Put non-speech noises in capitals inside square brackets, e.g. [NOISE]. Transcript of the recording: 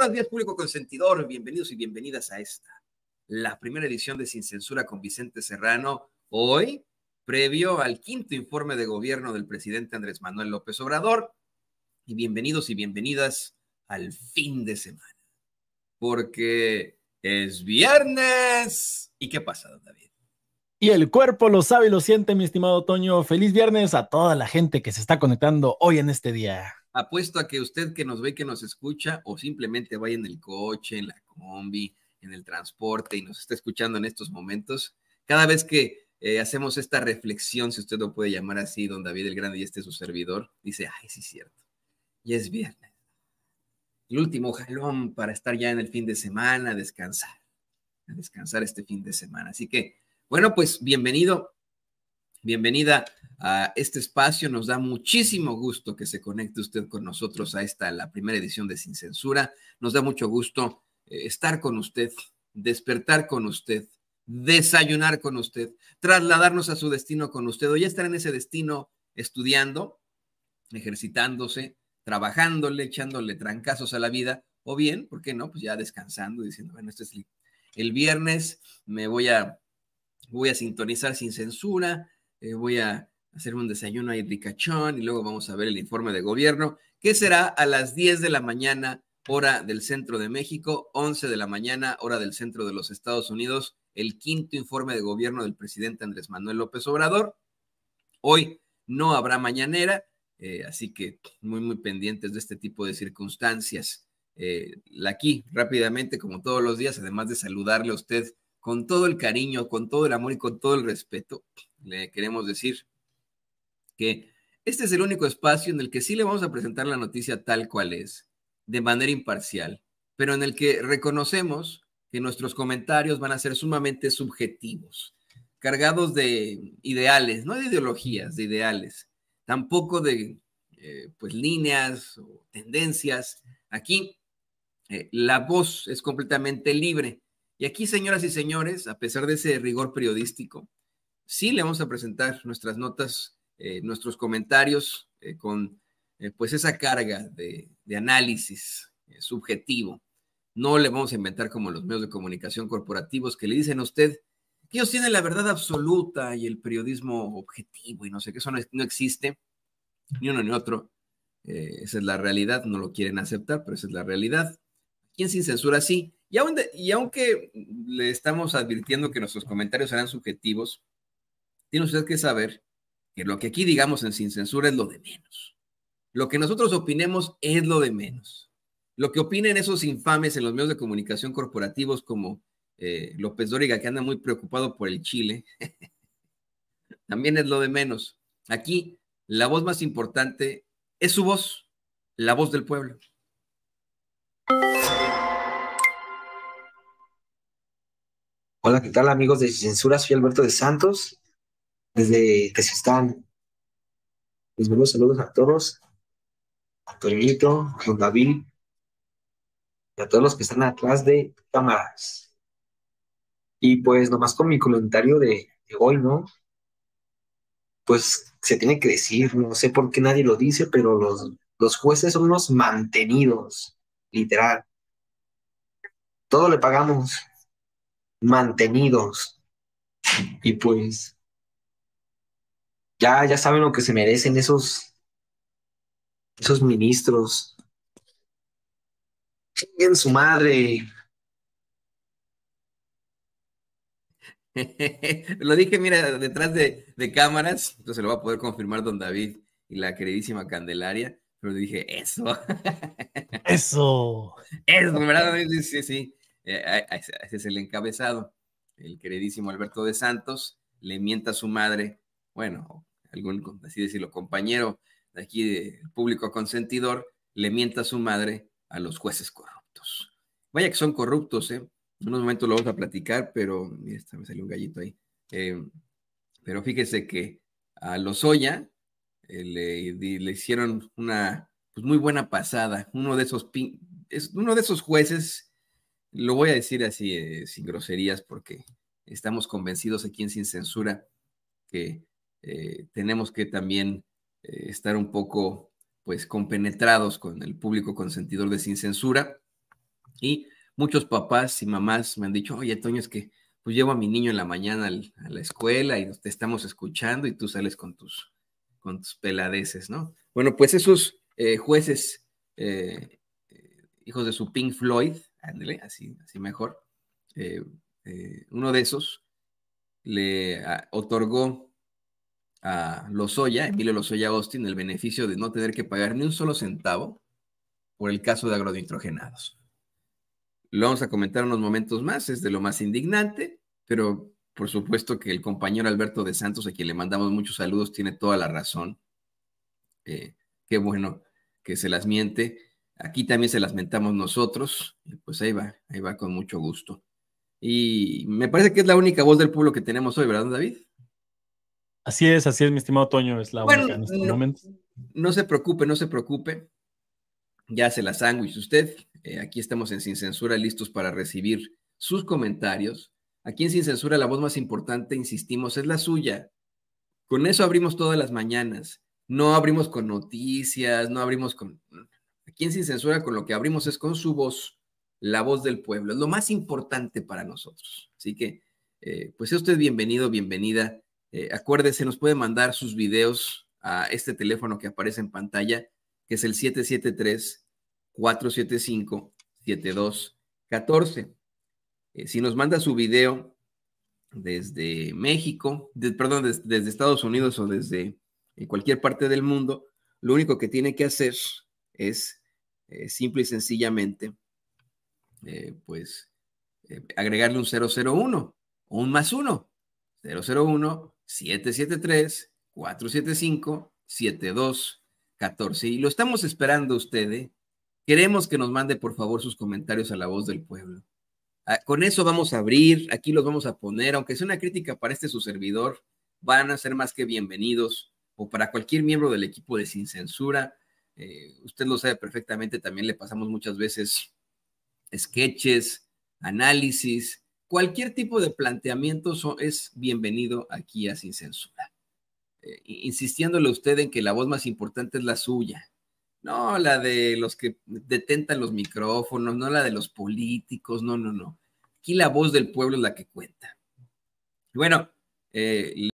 buenos días, público consentidor. Bienvenidos y bienvenidas a esta, la primera edición de Sin Censura con Vicente Serrano. Hoy, previo al quinto informe de gobierno del presidente Andrés Manuel López Obrador. Y bienvenidos y bienvenidas al fin de semana. Porque es viernes. ¿Y qué pasa, David? Y el cuerpo lo sabe y lo siente, mi estimado Toño. Feliz viernes a toda la gente que se está conectando hoy en este día. Apuesto a que usted que nos ve, que nos escucha, o simplemente vaya en el coche, en la combi, en el transporte y nos está escuchando en estos momentos, cada vez que eh, hacemos esta reflexión, si usted lo puede llamar así, don David el Grande y este es su servidor, dice, ay, sí, cierto, y es viernes. El último jalón para estar ya en el fin de semana, a descansar, a descansar este fin de semana. Así que, bueno, pues bienvenido Bienvenida a este espacio. Nos da muchísimo gusto que se conecte usted con nosotros a esta, la primera edición de Sin Censura. Nos da mucho gusto eh, estar con usted, despertar con usted, desayunar con usted, trasladarnos a su destino con usted o ya estar en ese destino estudiando, ejercitándose, trabajándole, echándole trancazos a la vida o bien, ¿por qué no? Pues ya descansando diciendo, bueno, este es el viernes, me voy a, voy a sintonizar sin censura, eh, voy a hacer un desayuno ahí ricachón y luego vamos a ver el informe de gobierno, que será a las 10 de la mañana, hora del centro de México, 11 de la mañana, hora del centro de los Estados Unidos, el quinto informe de gobierno del presidente Andrés Manuel López Obrador. Hoy no habrá mañanera, eh, así que muy, muy pendientes de este tipo de circunstancias. Eh, aquí rápidamente, como todos los días, además de saludarle a usted con todo el cariño, con todo el amor y con todo el respeto, le queremos decir que este es el único espacio en el que sí le vamos a presentar la noticia tal cual es, de manera imparcial, pero en el que reconocemos que nuestros comentarios van a ser sumamente subjetivos, cargados de ideales, no de ideologías, de ideales, tampoco de eh, pues líneas o tendencias. Aquí eh, la voz es completamente libre. Y aquí, señoras y señores, a pesar de ese rigor periodístico, sí le vamos a presentar nuestras notas, eh, nuestros comentarios eh, con eh, pues esa carga de, análisis subjetivo. No le vamos a inventar como los medios de comunicación corporativos que le dicen a usted que ellos tienen la verdad absoluta y el periodismo objetivo y no sé qué, eso no, existe, ni uno ni otro. esa es la realidad, no lo quieren aceptar, pero esa es la realidad. ¿Quién sin censura? Sí. y aunque le estamos advirtiendo que nuestros comentarios serán subjetivos, tienen usted que saber que lo que aquí digamos en Sin Censura es lo de menos. Lo que nosotros opinemos es lo de menos. Lo que opinen esos infames en los medios de comunicación corporativos como eh, López Dóriga, que anda muy preocupado por el Chile, [LAUGHS] también es lo de menos. Aquí la voz más importante es su voz, la voz del pueblo. Hola, ¿qué tal amigos de Censura? Soy Alberto de Santos desde están Les mando saludos a todos, a Toñito, a Don David y a todos los que están atrás de cámaras. Y pues nomás con mi comentario de, de hoy, ¿no? Pues se tiene que decir, no sé por qué nadie lo dice, pero los, los jueces son unos mantenidos, literal. Todo le pagamos mantenidos. Y pues ya, ya saben lo que se merecen esos, esos ministros. en su madre. [LAUGHS] lo dije, mira, detrás de, cámaras, entonces lo va a poder confirmar don David y la queridísima Candelaria, pero dije, eso. [LAUGHS] eso. Eso, ¿verdad? Sí, sí, sí. Eh, ese es el encabezado. El queridísimo Alberto de Santos le mienta a su madre, bueno, algún, así decirlo, compañero de aquí, del público consentidor, le mienta a su madre a los jueces corruptos. Vaya que son corruptos, ¿eh? En unos momentos lo vamos a platicar, pero esta me salió un gallito ahí. Eh, pero fíjese que a Lozoya eh, le, hicieron una pues, muy buena pasada. Uno de esos es uno de esos jueces, lo voy a decir así, eh, sin groserías, porque estamos convencidos aquí en Sin Censura que eh, tenemos que también eh, estar un poco, pues, compenetrados con el público consentidor de Sin Censura. Y muchos papás y mamás me han dicho, oye, Toño, es que pues llevo a mi niño en la mañana a la escuela y te estamos escuchando y tú sales con tus, con tus peladeces, ¿no? Bueno, pues esos eh, jueces, hijos de su Pink Floyd, ándale, así, así mejor, uno de esos le otorgó a Lozoya, Emilio Lozoya Austin, el beneficio de no tener que pagar ni un solo centavo por el caso de agronitrogenados. Lo vamos a comentar unos momentos más, es de lo más indignante, pero por supuesto que el compañero Alberto de Santos, a quien le mandamos muchos saludos, tiene toda la razón. Eh, qué bueno que se las miente. Aquí también se las mentamos nosotros, pues ahí va, ahí va con mucho gusto. Y me parece que es la única voz del pueblo que tenemos hoy, ¿verdad, David? Así es, así es, mi estimado Toño, es la única en este no, momento. No se preocupe, no se preocupe. Ya se la sándwich usted. Eh, aquí estamos en Sin Censura, listos para recibir sus comentarios. Aquí en Sin Censura la voz más importante, insistimos, es la suya. Con eso abrimos todas las mañanas. No abrimos con noticias, no abrimos con... Aquí en Sin Censura con lo que abrimos es con su voz, la voz del pueblo. Es lo más importante para nosotros. Así que, eh, pues sea usted bienvenido, bienvenida eh, acuérdese, nos puede mandar sus videos a este teléfono que aparece en pantalla, que es el 773-475-7214. Eh, si nos manda su video desde México, perdón, desde Estados Unidos o desde eh, cualquier parte del mundo, lo único que tiene que hacer es eh, simple y sencillamente, pues, agregarle un 001 o un más 1. 001 773-475-7214. Y lo estamos esperando a ustedes. ¿eh? Queremos que nos mande, por favor, sus comentarios a la voz del pueblo. Ah, con eso vamos a abrir, aquí los vamos a poner, aunque sea una crítica para este su servidor, van a ser más que bienvenidos o para cualquier miembro del equipo de Sin Censura. Eh, usted lo sabe perfectamente, también le pasamos muchas veces sketches, análisis, cualquier tipo de planteamiento es bienvenido aquí a Sin Censura. Eh, insistiéndole insistiéndole usted en que la voz más importante es la suya, no la de los que detentan los micrófonos, no la de los políticos, no, no, no. Aquí la voz del pueblo es la que cuenta. Bueno, eh,